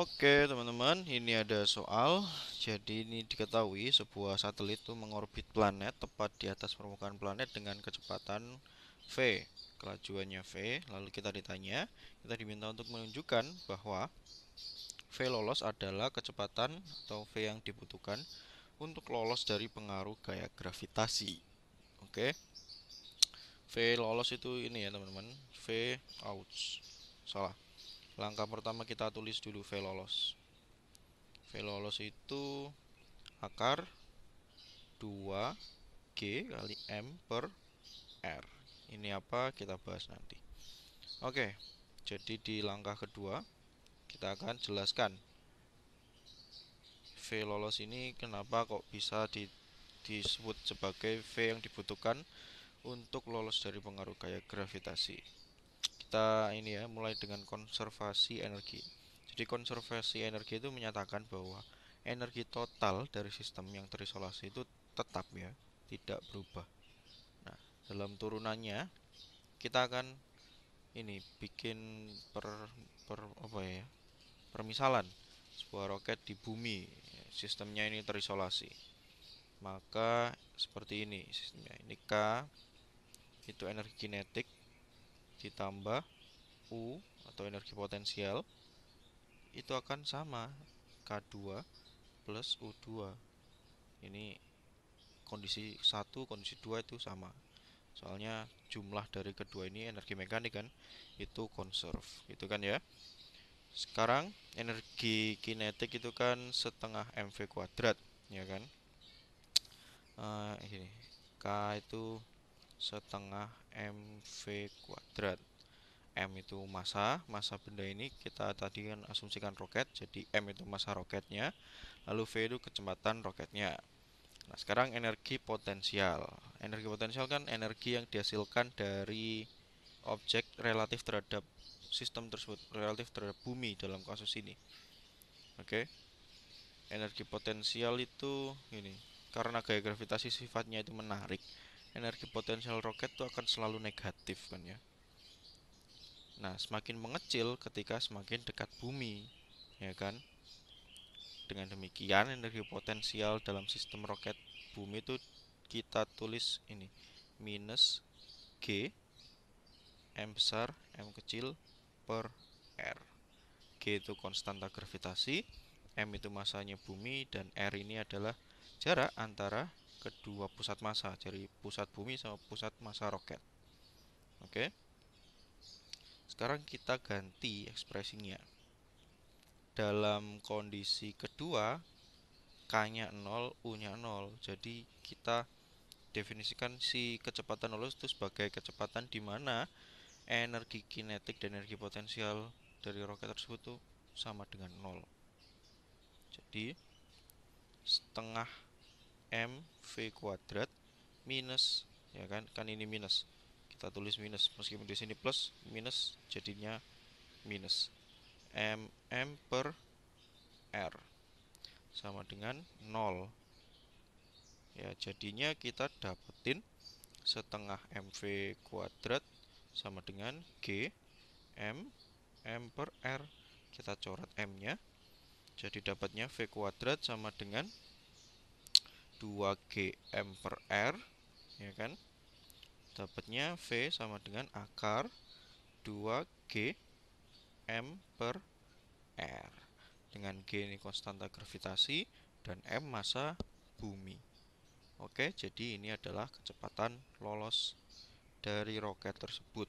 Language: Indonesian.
Oke teman-teman, ini ada soal. Jadi ini diketahui sebuah satelit itu mengorbit planet tepat di atas permukaan planet dengan kecepatan v, kelajuannya v. Lalu kita ditanya, kita diminta untuk menunjukkan bahwa v lolos adalah kecepatan atau v yang dibutuhkan untuk lolos dari pengaruh gaya gravitasi. Oke. V lolos itu ini ya teman-teman, v out. Salah langkah pertama kita tulis dulu v lolos v lolos itu akar 2G kali M per R ini apa kita bahas nanti oke jadi di langkah kedua kita akan jelaskan V lolos ini kenapa kok bisa di, disebut sebagai V yang dibutuhkan untuk lolos dari pengaruh gaya gravitasi kita ini ya mulai dengan konservasi energi jadi konservasi energi itu menyatakan bahwa energi total dari sistem yang terisolasi itu tetap ya tidak berubah nah dalam turunannya kita akan ini bikin per per apa ya permisalan sebuah roket di bumi sistemnya ini terisolasi maka seperti ini sistemnya ini K itu energi kinetik ditambah U atau energi potensial itu akan sama K2 plus U2 ini kondisi satu kondisi dua itu sama soalnya jumlah dari kedua ini energi mekanik kan itu conserve gitu kan ya sekarang energi kinetik itu kan setengah mv kuadrat ya kan uh, ini k itu setengah mv kuadrat m itu massa massa benda ini kita tadi kan asumsikan roket jadi m itu massa roketnya lalu v itu kecepatan roketnya nah sekarang energi potensial energi potensial kan energi yang dihasilkan dari objek relatif terhadap sistem tersebut relatif terhadap bumi dalam kasus ini oke okay? energi potensial itu ini karena gaya gravitasi sifatnya itu menarik energi potensial roket itu akan selalu negatif kan ya. Nah, semakin mengecil ketika semakin dekat bumi, ya kan? Dengan demikian energi potensial dalam sistem roket bumi itu kita tulis ini minus G M besar, M kecil per R. G itu konstanta gravitasi, M itu masanya bumi dan R ini adalah jarak antara kedua pusat massa jadi pusat bumi sama pusat massa roket oke sekarang kita ganti ekspresinya dalam kondisi kedua k-nya 0 u-nya 0 jadi kita definisikan si kecepatan lulus itu sebagai kecepatan di mana energi kinetik dan energi potensial dari roket tersebut itu sama dengan 0 jadi setengah m v kuadrat minus ya kan kan ini minus kita tulis minus meskipun di sini plus minus jadinya minus m m per r sama dengan 0 ya jadinya kita dapetin setengah m v kuadrat sama dengan g m m per r kita coret m nya jadi dapatnya v kuadrat sama dengan 2 gm per r ya kan dapatnya v sama dengan akar 2 g m per r dengan g ini konstanta gravitasi dan m masa bumi oke jadi ini adalah kecepatan lolos dari roket tersebut